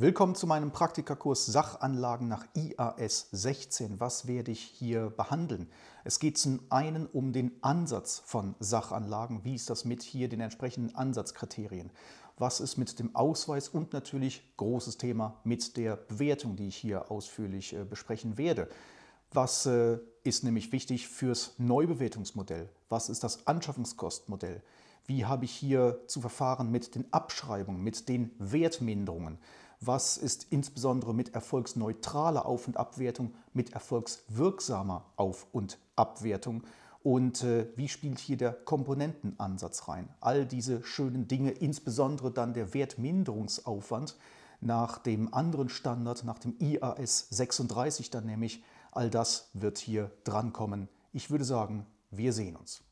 Willkommen zu meinem Praktikakurs Sachanlagen nach IAS 16. Was werde ich hier behandeln? Es geht zum einen um den Ansatz von Sachanlagen. Wie ist das mit hier den entsprechenden Ansatzkriterien? Was ist mit dem Ausweis und natürlich großes Thema mit der Bewertung, die ich hier ausführlich äh, besprechen werde. Was äh, ist nämlich wichtig fürs Neubewertungsmodell? Was ist das Anschaffungskostenmodell? Wie habe ich hier zu verfahren mit den Abschreibungen, mit den Wertminderungen? was ist insbesondere mit erfolgsneutraler Auf- und Abwertung, mit erfolgswirksamer Auf- und Abwertung und äh, wie spielt hier der Komponentenansatz rein. All diese schönen Dinge, insbesondere dann der Wertminderungsaufwand nach dem anderen Standard, nach dem IAS 36 dann nämlich, all das wird hier drankommen. Ich würde sagen, wir sehen uns.